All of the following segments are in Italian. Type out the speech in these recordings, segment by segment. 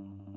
Thank you.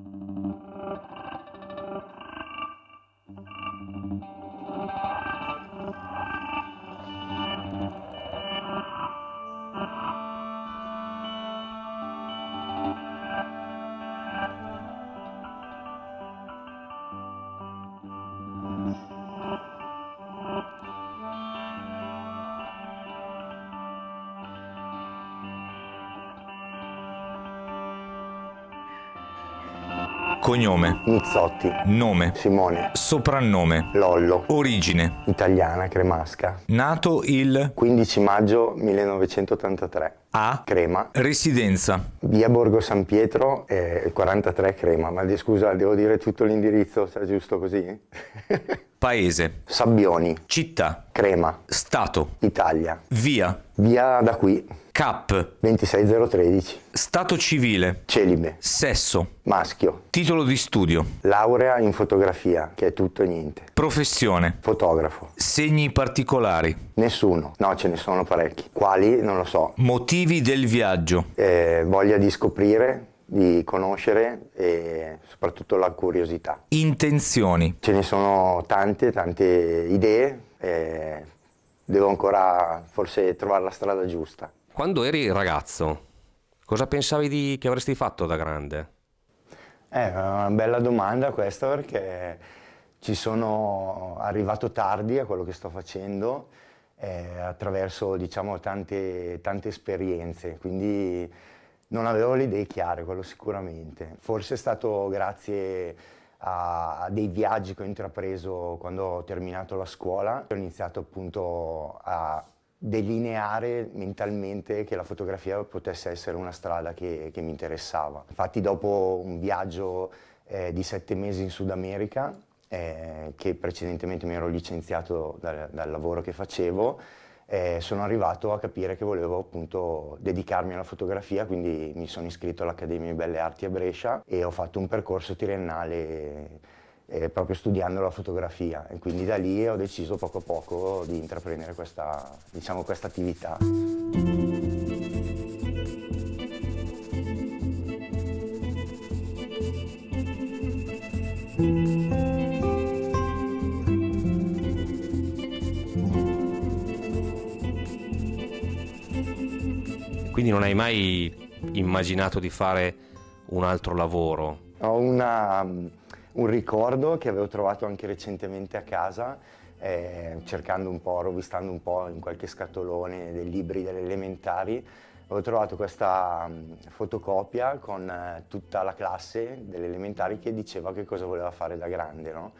Cognome. Nizzotti. Nome. Simone. Soprannome. Lollo. Origine. Italiana, cremasca. Nato il 15 maggio 1983. A. Crema. Residenza. Via Borgo San Pietro, eh, 43 Crema. Ma scusa, devo dire tutto l'indirizzo, sta giusto così? Paese. Sabbioni. Città. Crema. Stato. Italia. Via. Via da qui. Cap. 26013. Stato civile. Celibe. Sesso. Maschio. Titolo di studio. Laurea in fotografia, che è tutto e niente. Professione. Fotografo. Segni particolari. Nessuno. No, ce ne sono parecchi. Quali? Non lo so. Motivi del viaggio. Eh, voglia di scoprire di conoscere e soprattutto la curiosità. Intenzioni? Ce ne sono tante, tante idee, eh, devo ancora forse trovare la strada giusta. Quando eri ragazzo, cosa pensavi di, che avresti fatto da grande? È eh, una bella domanda questa perché ci sono arrivato tardi a quello che sto facendo eh, attraverso diciamo, tante, tante esperienze, quindi non avevo le idee chiare, quello sicuramente. Forse è stato grazie a dei viaggi che ho intrapreso quando ho terminato la scuola. Ho iniziato appunto a delineare mentalmente che la fotografia potesse essere una strada che, che mi interessava. Infatti dopo un viaggio eh, di sette mesi in Sud America, eh, che precedentemente mi ero licenziato dal, dal lavoro che facevo, eh, sono arrivato a capire che volevo appunto dedicarmi alla fotografia, quindi mi sono iscritto all'Accademia di Belle Arti a Brescia e ho fatto un percorso triennale eh, proprio studiando la fotografia e quindi da lì ho deciso poco a poco di intraprendere questa, diciamo, questa attività. non hai mai immaginato di fare un altro lavoro? Ho una, mm, un ricordo che avevo trovato anche recentemente a casa, eh, cercando un po', rovistando un po' in qualche scatolone dei libri delle elementari, ho trovato questa mm, fotocopia con eh, tutta la classe delle elementari che diceva che cosa voleva fare da grande, no?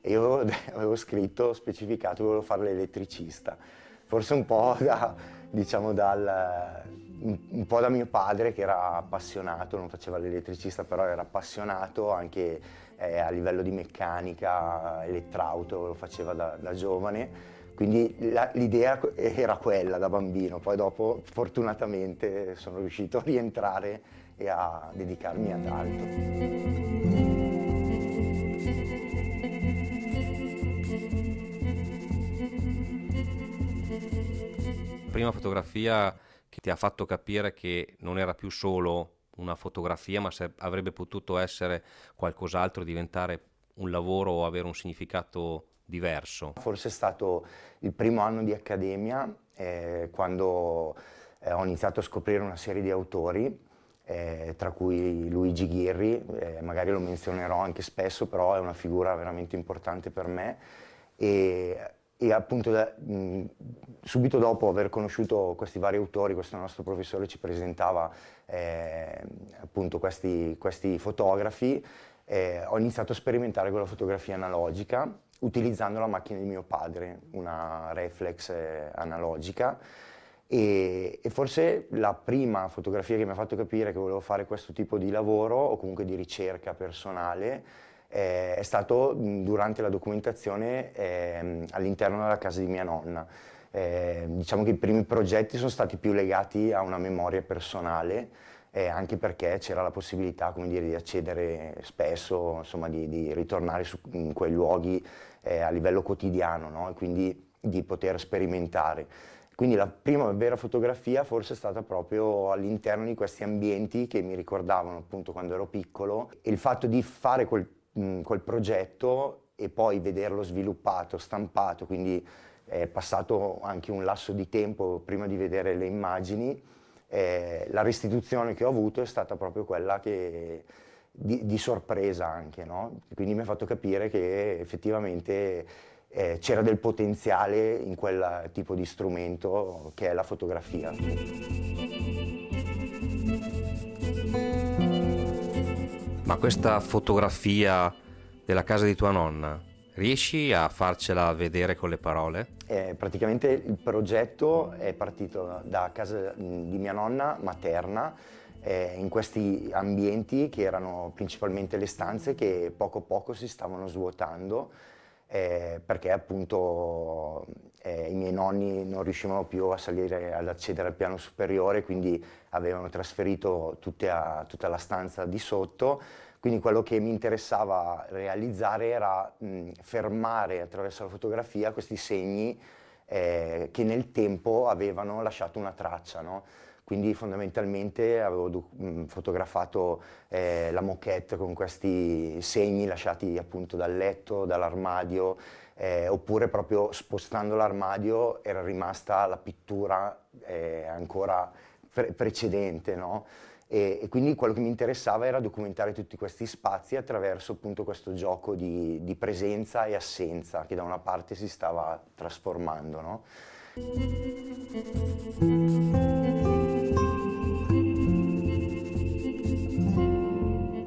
E io avevo scritto, specificato che volevo fare l'elettricista. Forse un po' da diciamo dal, un, po' da mio padre che era appassionato, non faceva l'elettricista però era appassionato anche eh, a livello di meccanica, elettrauto, lo faceva da, da giovane. Quindi l'idea era quella da bambino, poi dopo fortunatamente sono riuscito a rientrare e a dedicarmi ad altro. prima fotografia che ti ha fatto capire che non era più solo una fotografia, ma se avrebbe potuto essere qualcos'altro, diventare un lavoro o avere un significato diverso? Forse è stato il primo anno di accademia, eh, quando eh, ho iniziato a scoprire una serie di autori, eh, tra cui Luigi Ghirri, eh, magari lo menzionerò anche spesso, però è una figura veramente importante per me. E e appunto da, mh, subito dopo aver conosciuto questi vari autori, questo nostro professore ci presentava eh, appunto questi, questi fotografi, eh, ho iniziato a sperimentare con la fotografia analogica utilizzando la macchina di mio padre, una reflex eh, analogica e, e forse la prima fotografia che mi ha fatto capire che volevo fare questo tipo di lavoro o comunque di ricerca personale eh, è stato durante la documentazione eh, all'interno della casa di mia nonna. Eh, diciamo che i primi progetti sono stati più legati a una memoria personale, eh, anche perché c'era la possibilità dire, di accedere spesso, insomma, di, di, ritornare su, in quei luoghi eh, a livello quotidiano no? e quindi di poter sperimentare. Quindi la prima vera fotografia forse è stata proprio all'interno di questi ambienti che mi ricordavano appunto quando ero piccolo e il fatto di fare quel quel progetto e poi vederlo sviluppato, stampato, quindi è passato anche un lasso di tempo prima di vedere le immagini, eh, la restituzione che ho avuto è stata proprio quella che, di, di, sorpresa anche, no? quindi mi ha fatto capire che effettivamente eh, c'era del potenziale in quel tipo di strumento che è la fotografia. Ma questa fotografia della casa di tua nonna, riesci a farcela vedere con le parole? Eh, praticamente il progetto è partito da casa di mia nonna materna, eh, in questi ambienti che erano principalmente le stanze che poco poco si stavano svuotando eh, perché appunto eh, i miei nonni non riuscivano più a salire, ad accedere al piano superiore, quindi avevano trasferito tutta, tutta la stanza di sotto. Quindi quello che mi interessava realizzare era mh, fermare attraverso la fotografia questi segni eh, che nel tempo avevano lasciato una traccia. No? quindi fondamentalmente avevo mm, fotografato eh, la moquette con questi segni lasciati appunto dal letto, dall'armadio, eh, oppure proprio spostando l'armadio era rimasta la pittura eh, ancora pre precedente, no? E, e, quindi quello che mi interessava era documentare tutti questi spazi attraverso appunto questo gioco di, di presenza e assenza che da una parte si stava trasformando. No?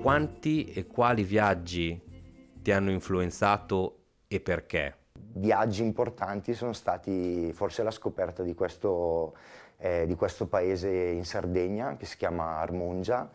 quanti e quali viaggi ti hanno influenzato e perché? Viaggi importanti sono stati forse la scoperta di questo, eh, di questo paese in Sardegna che si chiama Armongia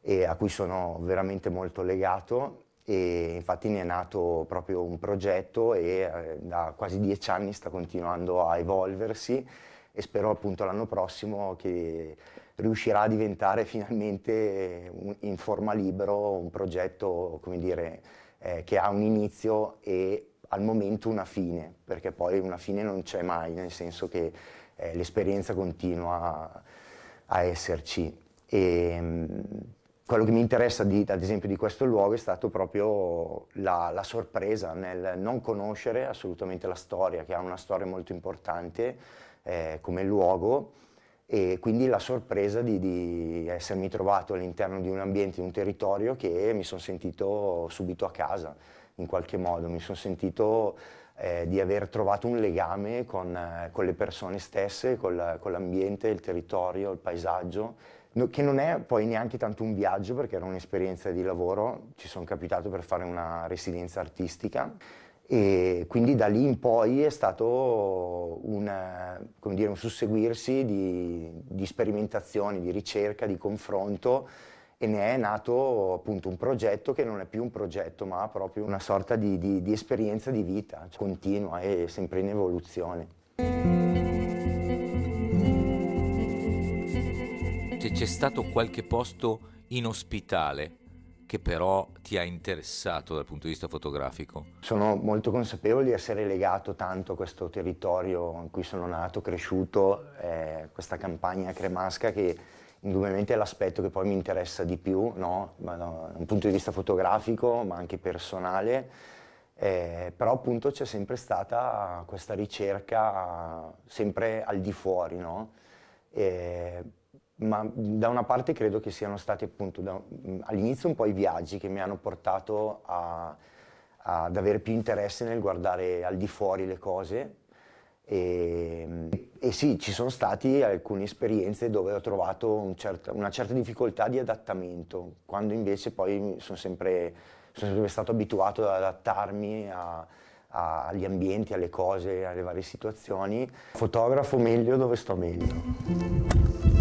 e a cui sono veramente molto legato e infatti ne è nato proprio un progetto e eh, da quasi dieci anni sta continuando a evolversi e spero appunto l'anno prossimo che riuscirà a diventare finalmente un, in forma libero un progetto, come dire, eh, che ha un inizio e al momento una fine, perché poi una fine non c'è mai, nel senso che eh, l'esperienza continua a, a esserci. E, ehm, quello che mi interessa di, ad esempio di questo luogo è stato proprio la, la, sorpresa nel non conoscere assolutamente la storia, che ha una storia molto importante eh, come luogo, e quindi la sorpresa di, di, essermi trovato all'interno di un ambiente, di un territorio che mi sono sentito subito a casa in qualche modo, mi sono sentito eh, di aver trovato un legame con, eh, con le persone stesse, col, con l'ambiente, il territorio, il paesaggio, no, che non è poi neanche tanto un viaggio perché era un'esperienza di lavoro, ci sono capitato per fare una residenza artistica e quindi da lì in poi è stato una, dire, un, susseguirsi di, di sperimentazioni, di ricerca, di confronto e ne è nato appunto un progetto che non è più un progetto ma proprio una sorta di, di, di esperienza di vita cioè continua e sempre in evoluzione. C'è stato qualche posto in ospitale che però ti ha interessato dal punto di vista fotografico? Sono molto consapevole di essere legato tanto a questo territorio in cui sono nato, cresciuto, eh, questa campagna cremasca che indubbiamente è l'aspetto che poi mi interessa di più, no? Ma, no, da un punto di vista fotografico ma anche personale. Eh, però appunto c'è sempre stata questa ricerca sempre al di fuori, no? Eh, ma da una parte credo che siano stati appunto all'inizio un po' i viaggi che mi hanno portato a, ad avere più interesse nel guardare al di fuori le cose e, ehm, e sì, ci sono state alcune esperienze dove ho trovato un certa, una certa difficoltà di adattamento, quando invece poi sono sempre, sono sempre stato abituato ad adattarmi a, a, agli ambienti, alle cose, alle varie situazioni. Fotografo meglio dove sto meglio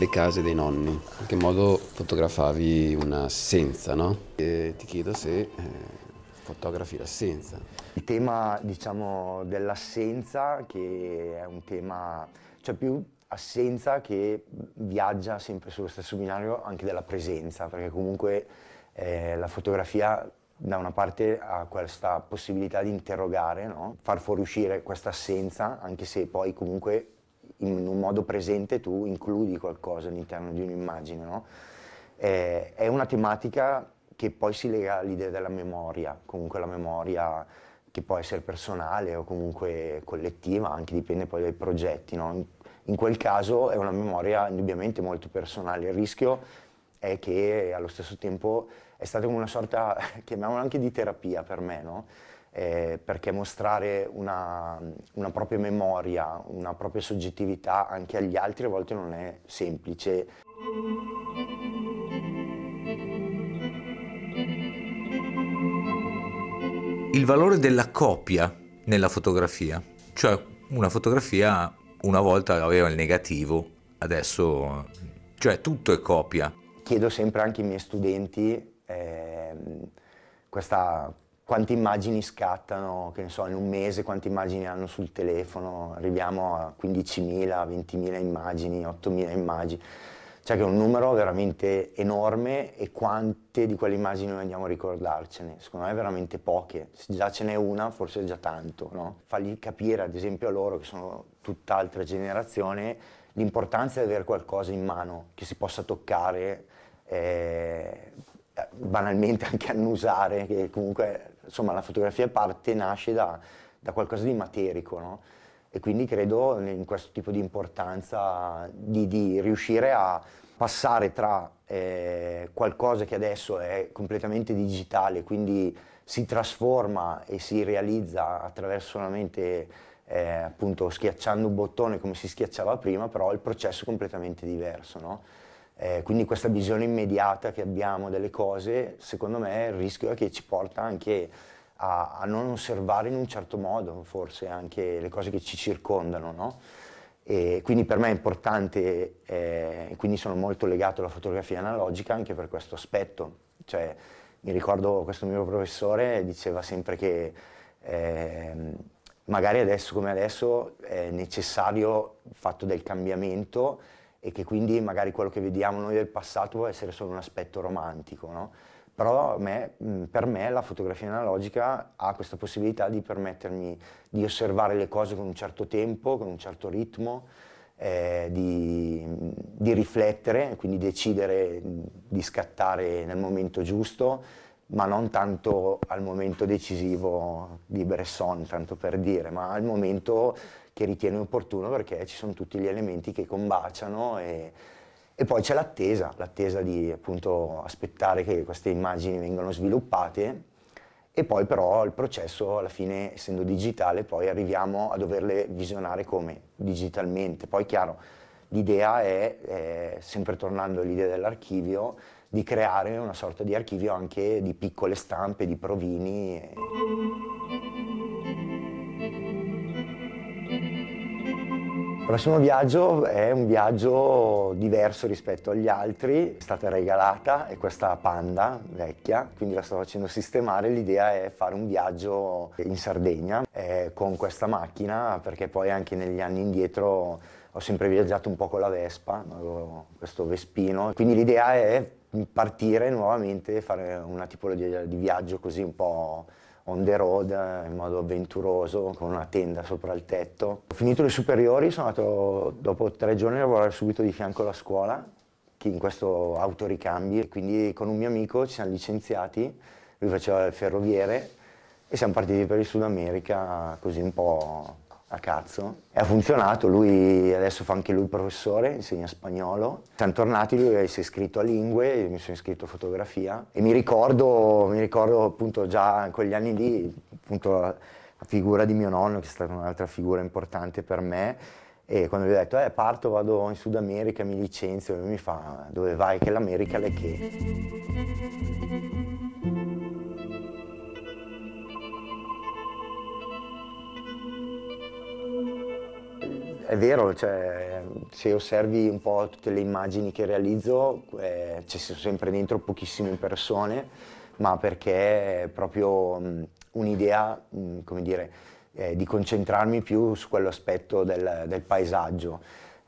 le case dei nonni. In che modo fotografavi un'assenza, no? E ti chiedo se eh, fotografi l'assenza. Il tema, diciamo, dell'assenza, che è un tema, cioè più assenza che viaggia sempre sullo stesso binario anche della presenza, perché comunque eh, la fotografia da una parte ha questa possibilità di interrogare, no? far fuoriuscire questa assenza, anche se poi comunque in un modo presente tu includi qualcosa all'interno di un'immagine, no? eh, è una tematica che poi si lega all'idea della memoria, comunque la memoria che può essere personale o comunque collettiva, anche dipende poi dai progetti, no? in, in quel caso è una memoria indubbiamente molto personale, il rischio è che allo stesso tempo è stata come una sorta, chiamiamola anche di terapia per me, no? eh, perché mostrare una, una, propria memoria, una propria soggettività anche agli altri a volte non è semplice. Il valore della copia nella fotografia, cioè una fotografia una volta aveva il negativo, adesso cioè tutto è copia. Chiedo sempre anche ai miei studenti eh, questa quante immagini scattano, che ne so, in un mese quante immagini hanno sul telefono, arriviamo a 15.000, 20.000 immagini, 8.000 immagini, cioè che è un numero veramente enorme e quante di quelle immagini noi andiamo a ricordarcene, secondo me veramente poche, se già ce n'è una forse è già tanto, no? Fargli capire ad esempio a loro che sono tutt'altra generazione l'importanza di avere qualcosa in mano che si possa toccare, eh, banalmente anche annusare, che comunque insomma, la fotografia parte, nasce da, da qualcosa di materico, no? e quindi credo in questo tipo di importanza di, di riuscire a passare tra eh, qualcosa che adesso è completamente digitale, quindi si trasforma e si realizza attraverso solamente eh, appunto schiacciando un bottone come si schiacciava prima, però il processo è completamente diverso. No? Eh, quindi questa visione immediata che abbiamo delle cose, secondo me il rischio è che ci porta anche a, a non osservare in un certo modo, forse anche le cose che ci circondano, no? E quindi per me è importante, eh, quindi sono molto legato alla fotografia analogica anche per questo aspetto. Cioè, mi ricordo questo mio professore diceva sempre che eh, magari adesso come adesso è necessario il fatto del cambiamento e che quindi magari quello che vediamo noi del passato può essere solo un aspetto romantico, no? però me, mm, per me la fotografia analogica ha questa possibilità di permettermi di osservare le cose con un certo tempo, con un certo ritmo, eh, di, mm, di, riflettere, quindi decidere mm, di scattare nel momento giusto, ma non tanto al momento decisivo di Bresson, tanto per dire, ma al momento che ritiene opportuno perché ci sono tutti gli elementi che combaciano e, e poi c'è l'attesa, l'attesa di appunto aspettare che queste immagini vengano sviluppate e poi però il processo alla fine essendo digitale poi arriviamo a doverle visionare come digitalmente, poi chiaro l'idea è, è, sempre tornando all'idea dell'archivio, di creare una sorta di archivio anche di piccole stampe, di provini. prossimo viaggio è un viaggio diverso rispetto agli altri, è stata regalata, è questa panda vecchia, quindi la sto facendo sistemare, l'idea è fare un viaggio in Sardegna eh, con questa macchina perché poi anche negli anni indietro ho sempre viaggiato un po' con la Vespa, avevo questo Vespino, quindi l'idea è partire nuovamente, fare una tipologia di viaggio così un po' on the road eh, in modo avventuroso con una tenda sopra il tetto. Ho finito le superiori, sono andato dopo tre giorni a lavorare subito di fianco alla scuola in questo autoricambi e quindi con un mio amico ci siamo licenziati, lui faceva il ferroviere e siamo partiti per il Sud America così un po' a cazzo e ha funzionato, lui adesso fa anche lui professore, insegna spagnolo. Siamo tornati, lui si è iscritto a lingue, io mi sono iscritto a fotografia e mi ricordo, mi ricordo appunto già in quegli anni lì appunto la, la figura di mio nonno che è stata un'altra figura importante per me e quando gli ho detto eh parto, vado in Sud America, mi licenzio, lui mi fa dove vai che l'America le che. È vero, cioè, se osservi un po' tutte le immagini che realizzo, eh, ci sono sempre dentro pochissime persone, ma perché è proprio un'idea, come dire, eh, di concentrarmi più su quell'aspetto del, del paesaggio.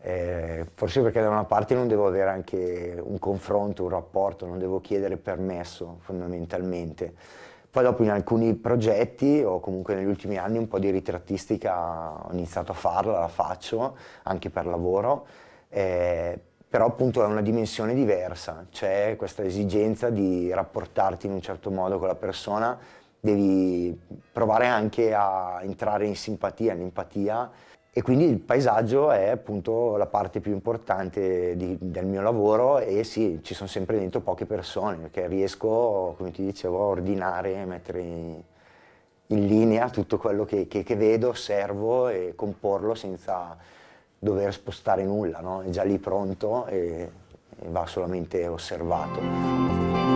Eh, forse perché da una parte non devo avere anche un confronto, un rapporto, non devo chiedere permesso fondamentalmente poi dopo in alcuni progetti o comunque negli ultimi anni un po' di ritrattistica ho iniziato a farla, la faccio anche per lavoro, eh, però appunto è una dimensione diversa, c'è questa esigenza di rapportarti in un certo modo con la persona, devi provare anche a entrare in simpatia, in empatia e quindi il paesaggio è appunto la parte più importante di, del mio lavoro e sì, ci sono sempre dentro poche persone perché riesco, come ti dicevo, a ordinare, mettere in, in linea tutto quello che, che, che, vedo, osservo e comporlo senza dover spostare nulla, no? è già lì pronto e, e va solamente osservato.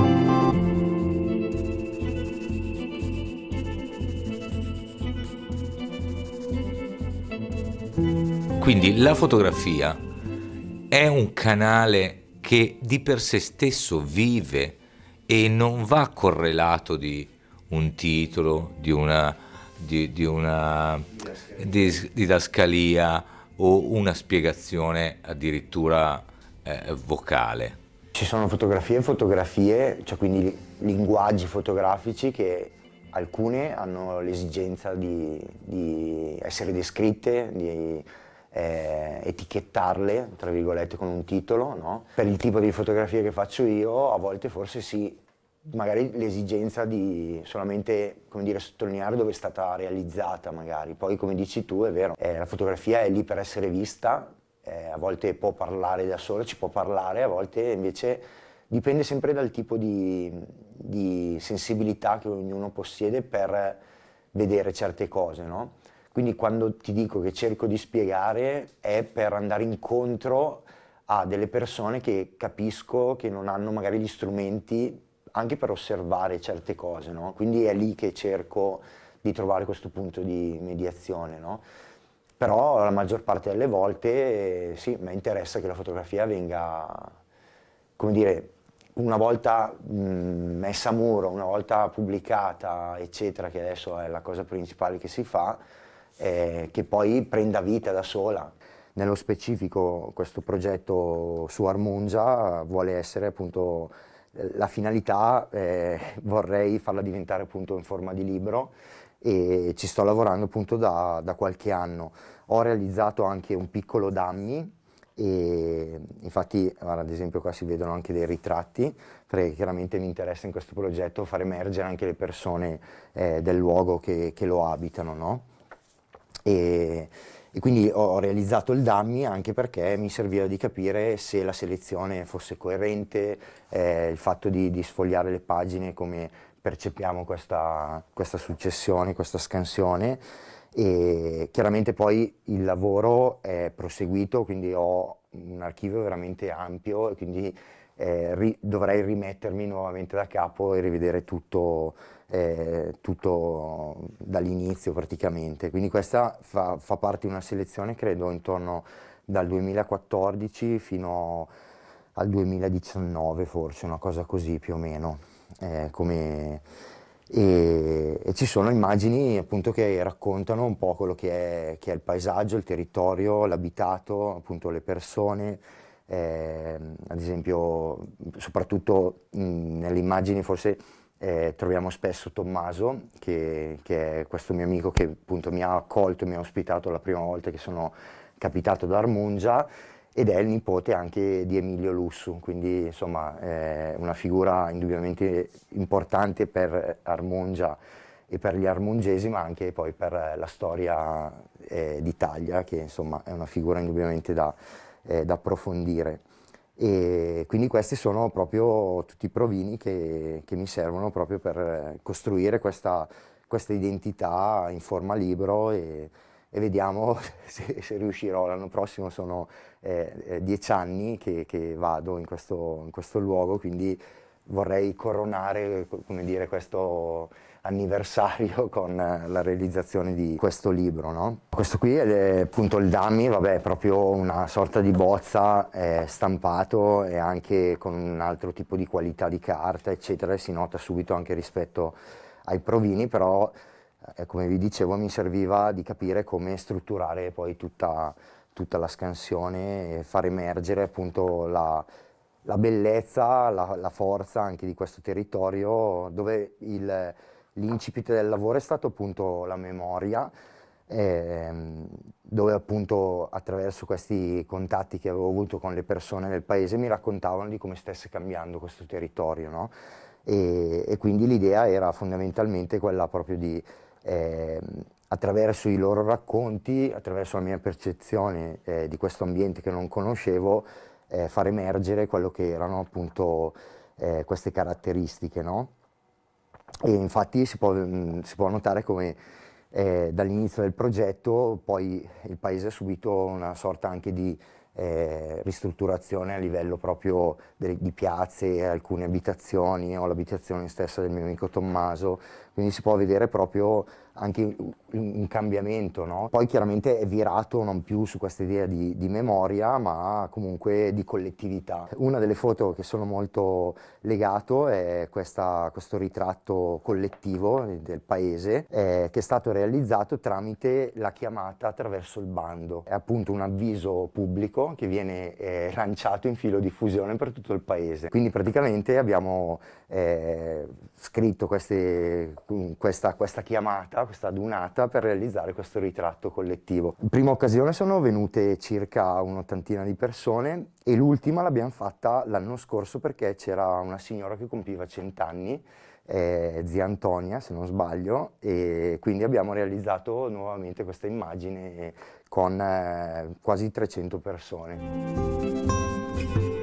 Quindi la fotografia è un canale che di per sé stesso vive e non va correlato di un titolo, di una, di, di una didascalia o una spiegazione addirittura eh, vocale. Ci sono fotografie e fotografie, cioè quindi linguaggi fotografici che alcune hanno l'esigenza di, di essere descritte, di eh, etichettarle, tra virgolette, con un titolo, no? Per il tipo di fotografie che faccio io, a volte forse sì, magari l'esigenza di solamente, come dire, sottolineare dove è stata realizzata, magari. Poi, come dici tu, è vero, eh, la fotografia è lì per essere vista, eh, a volte può parlare da sola, ci può parlare, a volte invece dipende sempre dal tipo di, di sensibilità che ognuno possiede per vedere certe cose, no? Quindi quando ti dico che cerco di spiegare è per andare incontro a delle persone che capisco che non hanno magari gli strumenti anche per osservare certe cose, no? Quindi è lì che cerco di trovare questo punto di mediazione, no? Però la maggior parte delle volte eh, sì, mi interessa che la fotografia venga, come dire, una volta mm, messa a muro, una volta pubblicata, eccetera, che adesso è la cosa principale che si fa, eh, che poi prenda vita da sola. Nello specifico questo progetto su Armongia vuole essere appunto eh, la finalità, eh, vorrei farla diventare appunto in forma di libro e ci sto lavorando appunto da, da qualche anno. Ho realizzato anche un piccolo dummy e infatti guarda, ad esempio qua si vedono anche dei ritratti perché chiaramente mi interessa in questo progetto far emergere anche le persone eh, del luogo che, che lo abitano no? E, e quindi ho realizzato il dummy anche perché mi serviva di capire se la selezione fosse coerente, eh, il fatto di, di, sfogliare le pagine, come percepiamo questa, questa successione, questa scansione. E chiaramente poi il lavoro è proseguito, quindi ho un archivio veramente ampio e quindi eh, ri dovrei rimettermi nuovamente da capo e rivedere tutto, eh, tutto dall'inizio praticamente. Quindi questa fa, fa, parte di una selezione, credo, intorno dal 2014 fino al 2019 forse, una cosa così più o meno. Eh, come... E, e, ci sono immagini appunto che raccontano un po' quello che è, che è il paesaggio, il territorio, l'abitato, appunto le persone, eh, ad esempio soprattutto mh, nelle immagini forse eh, troviamo spesso Tommaso che, che, è questo mio amico che appunto mi ha accolto e mi ha ospitato la prima volta che sono capitato da Armungia ed è il nipote anche di Emilio Lussu, quindi insomma è una figura indubbiamente importante per Armungia e per gli armongesi, ma anche poi per la storia eh, d'Italia, che insomma è una figura indubbiamente da, eh, da approfondire. E quindi questi sono proprio tutti i provini che, che mi servono proprio per eh, costruire questa, questa identità in forma libro e, e vediamo se, se riuscirò. L'anno prossimo sono eh, eh, dieci anni che, che vado in questo, in questo luogo, quindi vorrei coronare dire, questo, anniversario con eh, la realizzazione di questo libro. No? Questo qui è appunto il dummy, vabbè, proprio una sorta di bozza eh, stampato e anche con un altro tipo di qualità di carta, eccetera, e si nota subito anche rispetto ai provini, però eh, come vi dicevo mi serviva di capire come strutturare poi tutta, tutta la scansione e far emergere appunto la, la bellezza, la, la forza anche di questo territorio dove il L'incipit del lavoro è stato appunto la memoria, ehm, dove appunto attraverso questi contatti che avevo avuto con le persone del paese mi raccontavano di come stesse cambiando questo territorio. No? E, e, quindi l'idea era fondamentalmente quella proprio di, eh, attraverso i loro racconti, attraverso la mia percezione eh, di questo ambiente che non conoscevo, eh, far emergere quello che erano appunto eh, queste caratteristiche. No? E infatti si può, mm, si può notare come eh, dall'inizio del progetto poi il paese ha subito una sorta anche di eh, ristrutturazione a livello proprio delle, di piazze, alcune abitazioni, o l'abitazione stessa del mio amico Tommaso quindi si può vedere proprio anche un cambiamento, no? Poi chiaramente è virato non più su questa idea di, di, memoria, ma comunque di collettività. Una delle foto che sono molto legato è questa, questo ritratto collettivo del paese eh, che è stato realizzato tramite la chiamata attraverso il bando. È appunto un avviso pubblico che viene eh, lanciato in filo diffusione per tutto il paese. Quindi praticamente abbiamo eh, scritto queste Mm, questa, questa, chiamata, questa adunata per realizzare questo ritratto collettivo. In prima occasione sono venute circa un'ottantina di persone e l'ultima l'abbiamo fatta l'anno scorso perché c'era una signora che compiva cent'anni, eh, zia Antonia se non sbaglio, e quindi abbiamo realizzato nuovamente questa immagine con eh, quasi 300 persone.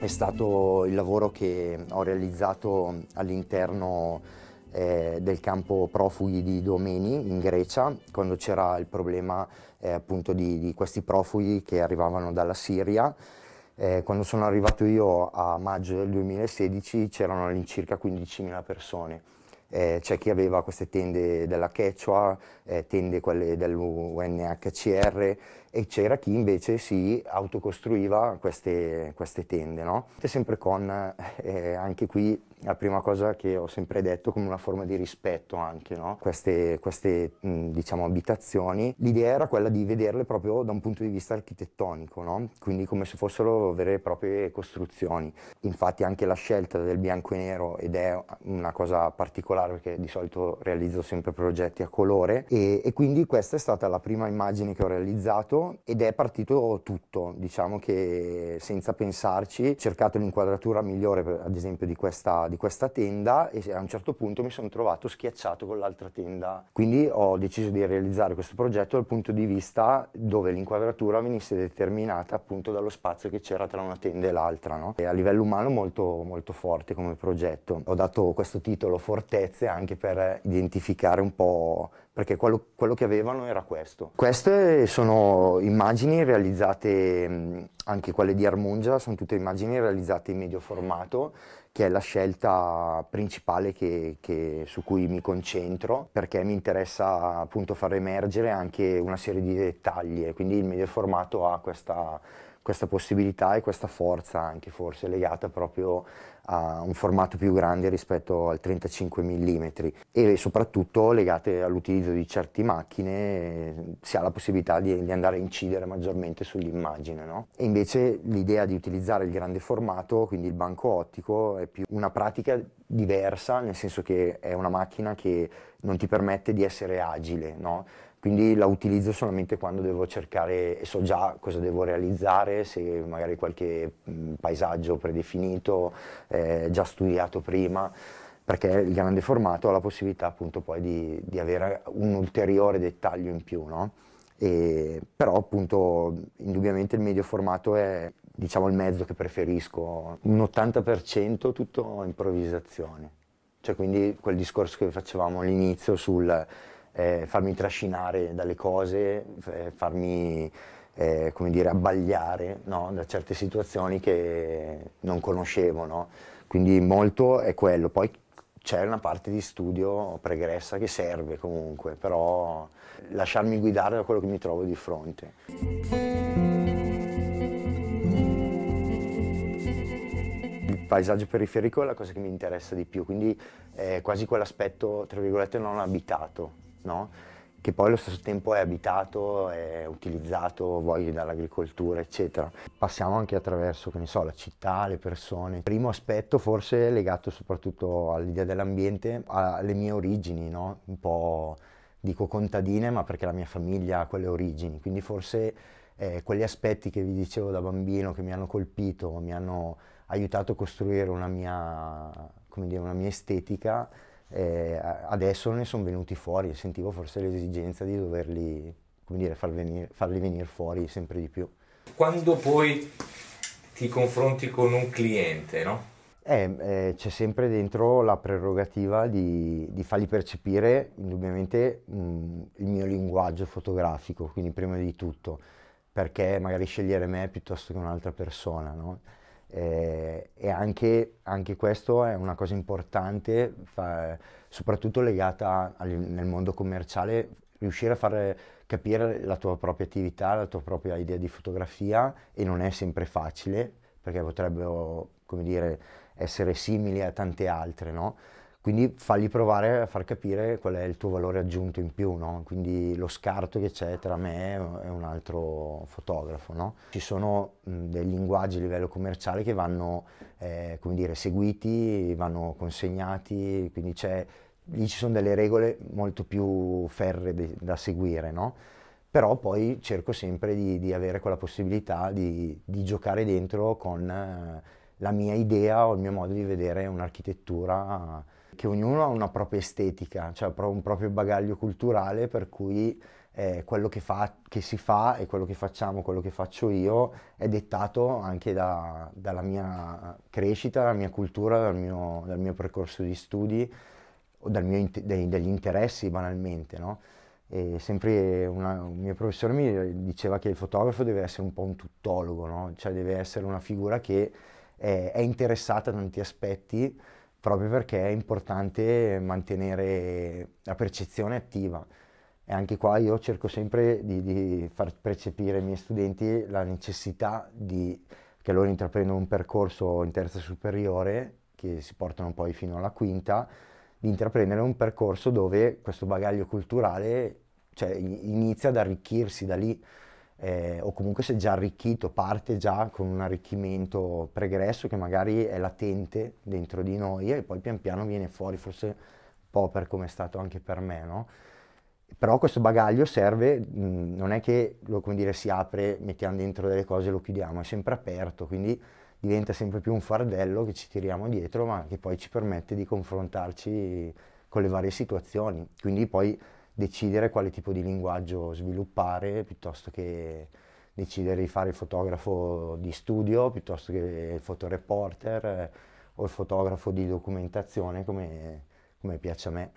è stato il lavoro che ho realizzato all'interno eh, del campo profughi di Domeni in Grecia, quando c'era il problema eh, appunto di, di, questi profughi che arrivavano dalla Siria. Eh, quando sono arrivato io a maggio del 2016 c'erano all'incirca 15.000 persone. Eh, c'è chi aveva queste tende della Quechua, eh, tende quelle dell'UNHCR, e c'era chi invece si autocostruiva queste, queste tende. No? Sempre con, eh, eh, anche qui, la prima cosa che ho sempre detto come una forma di rispetto anche, no? queste, queste mh, mm, diciamo, abitazioni. L'idea era quella di vederle proprio da un punto di vista architettonico, no? quindi come se fossero vere e proprie costruzioni. Infatti anche la scelta del bianco e nero, ed è una cosa particolare perché di solito realizzo sempre progetti a colore, e, e quindi questa è stata la prima immagine che ho realizzato ed è partito tutto, diciamo che senza pensarci, ho cercato l'inquadratura migliore ad esempio di questa, di questa tenda e a un certo punto mi sono trovato schiacciato con l'altra tenda, quindi ho deciso di realizzare questo progetto dal punto di vista dove l'inquadratura venisse determinata appunto dallo spazio che c'era tra una tenda e l'altra, no? e a livello umano molto, molto forte come progetto. Ho dato questo titolo Fortezze anche per identificare un po' perché quello, quello, che avevano era questo. Queste sono immagini realizzate, mm, anche quelle di Armungia, sono tutte immagini realizzate in medio formato, che è la scelta principale che, che, su cui mi concentro, perché mi interessa appunto far emergere anche una serie di dettagli quindi il medio formato ha questa, questa possibilità e questa forza anche forse legata proprio a un formato più grande rispetto al 35 mm e soprattutto legate all'utilizzo di certe macchine si ha la possibilità di, di andare a incidere maggiormente sull'immagine. No? E invece l'idea di utilizzare il grande formato, quindi il banco ottico, è più una pratica diversa, nel senso che è una macchina che non ti permette di essere agile. No? quindi la utilizzo solamente quando devo cercare e so già cosa devo realizzare, se magari qualche mh, paesaggio predefinito, eh, già studiato prima, perché il grande formato ha la possibilità appunto poi di, di avere un ulteriore dettaglio in più, no? E, però appunto indubbiamente il medio formato è diciamo il mezzo che preferisco, un 80% tutto improvvisazione, cioè quindi quel discorso che facevamo all'inizio sul eh, farmi trascinare dalle cose, eh, farmi eh, come dire, abbagliare no? da certe situazioni che non conoscevo. No? Quindi molto è quello. Poi c'è una parte di studio pregressa che serve comunque, però lasciarmi guidare da quello che mi trovo di fronte. paesaggio periferico è la cosa che mi interessa di più, quindi è eh, quasi quell'aspetto, tra virgolette, non abitato no? che poi allo stesso tempo è abitato, è utilizzato, voglio dall'agricoltura, eccetera. Passiamo anche attraverso, che ne so, la città, le persone. Il primo aspetto forse legato soprattutto all'idea dell'ambiente, alle mie origini, no? Un po' dico contadine, ma perché la mia famiglia ha quelle origini, quindi forse eh, quegli aspetti che vi dicevo da bambino che mi hanno colpito, mi hanno aiutato a costruire una mia, dire, una mia estetica, eh, adesso ne sono venuti fuori e sentivo forse l'esigenza di doverli, dire, far venire, farli venire fuori sempre di più. Quando poi ti confronti con un cliente, no? eh, eh, c'è sempre dentro la prerogativa di, di fargli percepire indubbiamente mh, mm, il mio linguaggio fotografico, quindi prima di tutto, perché magari scegliere me piuttosto che un'altra persona, no? Eh, e anche, anche, questo è una cosa importante, fa, soprattutto legata al, nel mondo commerciale, riuscire a far capire la tua propria attività, la tua propria idea di fotografia e non è sempre facile perché potrebbero, come dire, essere simili a tante altre, no? quindi fagli provare a far capire qual è il tuo valore aggiunto in più, no? quindi lo scarto che c'è tra me e un altro fotografo. No? Ci sono dei linguaggi a livello commerciale che vanno eh, dire, seguiti, vanno consegnati, quindi lì ci sono delle regole molto più ferre de, da seguire. No? Però poi cerco sempre di, di avere quella possibilità di, di, giocare dentro con eh, la mia idea o il mio modo di vedere un'architettura che ognuno ha una propria estetica, cioè un proprio bagaglio culturale per cui eh, quello che, fa, che, si fa e quello che facciamo, quello che faccio io è dettato anche da, dalla mia crescita, dalla mia cultura, dal mio, dal mio percorso di studi o inter, dei, degli interessi banalmente. No? sempre una, un mio professore mi diceva che il fotografo deve essere un po' un tuttologo, no? cioè deve essere una figura che è, è interessata a tanti aspetti proprio perché è importante mantenere la percezione attiva. E anche qua io cerco sempre di, di far percepire ai miei studenti la necessità di, che loro intraprendono un percorso in terza superiore, che si portano poi fino alla quinta, di intraprendere un percorso dove questo bagaglio culturale cioè, inizia ad arricchirsi da lì eh, o comunque si è già arricchito, parte già con un arricchimento pregresso che magari è latente dentro di noi e poi pian piano viene fuori, forse un po' per come è stato anche per me, no? Però questo bagaglio serve, mh, mm, non è che lo, come dire, si apre, mettiamo dentro delle cose e lo chiudiamo, è sempre aperto, quindi diventa sempre più un fardello che ci tiriamo dietro, ma che poi ci permette di confrontarci con le varie situazioni. Quindi poi decidere quale tipo di linguaggio sviluppare piuttosto che decidere di fare il fotografo di studio piuttosto che il fotoreporter eh, o il fotografo di documentazione come, come piace a me.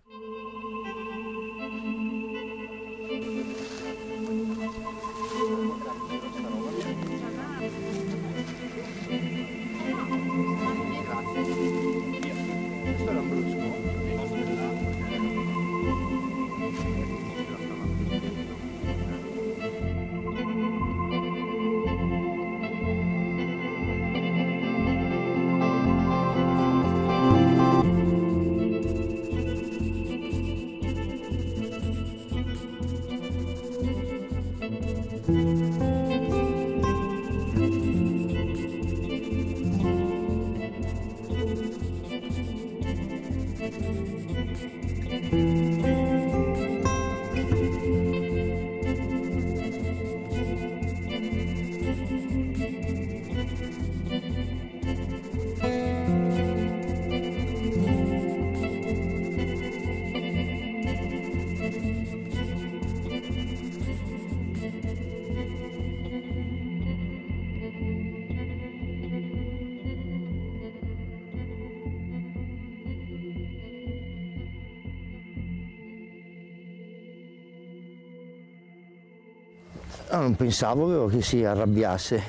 non pensavo che si arrabbiasse.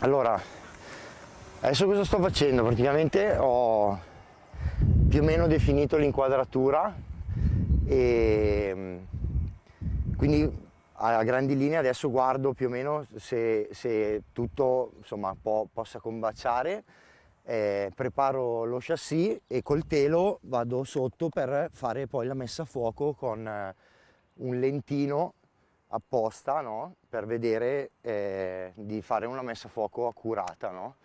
Allora, adesso cosa sto facendo? Praticamente ho più o meno definito l'inquadratura e mm, quindi a grandi linee adesso guardo più o meno se, se tutto insomma, po possa combaciare. Eh, preparo lo chassis e col telo vado sotto per fare poi la messa a fuoco con eh, un lentino apposta no? per vedere eh, di fare una messa a fuoco accurata. No?